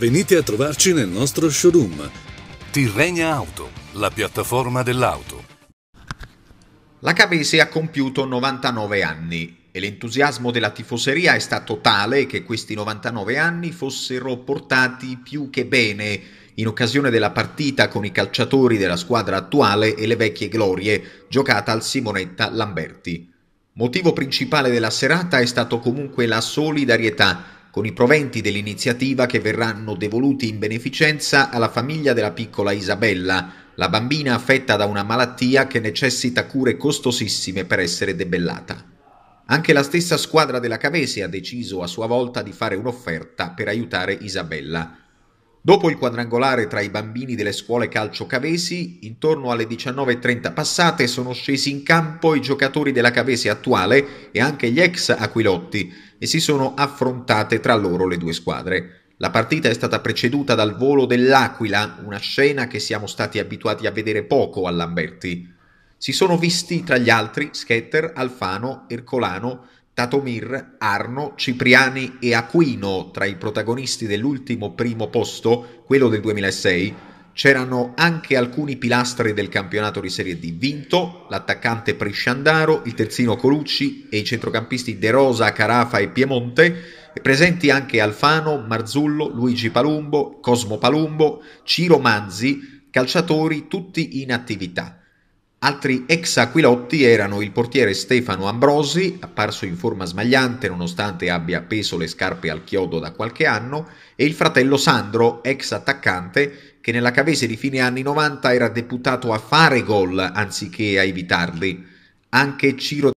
Venite a trovarci nel nostro showroom. Tirrenia Auto, la piattaforma dell'auto. La Cavese ha compiuto 99 anni e l'entusiasmo della tifoseria è stato tale che questi 99 anni fossero portati più che bene in occasione della partita con i calciatori della squadra attuale e le vecchie glorie giocata al Simonetta Lamberti. Motivo principale della serata è stato comunque la solidarietà con i proventi dell'iniziativa che verranno devoluti in beneficenza alla famiglia della piccola Isabella, la bambina affetta da una malattia che necessita cure costosissime per essere debellata. Anche la stessa squadra della Cavese ha deciso a sua volta di fare un'offerta per aiutare Isabella. Dopo il quadrangolare tra i bambini delle scuole calcio cavesi, intorno alle 19.30 passate sono scesi in campo i giocatori della cavese attuale e anche gli ex Aquilotti e si sono affrontate tra loro le due squadre. La partita è stata preceduta dal volo dell'Aquila, una scena che siamo stati abituati a vedere poco a Lamberti. Si sono visti tra gli altri Schetter, Alfano, Ercolano, Tatomir, Arno, Cipriani e Aquino tra i protagonisti dell'ultimo primo posto, quello del 2006, c'erano anche alcuni pilastri del campionato di Serie D vinto, l'attaccante Prisciandaro, il terzino Colucci e i centrocampisti De Rosa, Carafa e Piemonte, e presenti anche Alfano, Marzullo, Luigi Palumbo, Cosmo Palumbo, Ciro Manzi, calciatori tutti in attività. Altri ex aquilotti erano il portiere Stefano Ambrosi, apparso in forma smagliante nonostante abbia appeso le scarpe al chiodo da qualche anno, e il fratello Sandro, ex attaccante, che nella Cavese di fine anni 90 era deputato a fare gol anziché a evitarli. Anche Ciro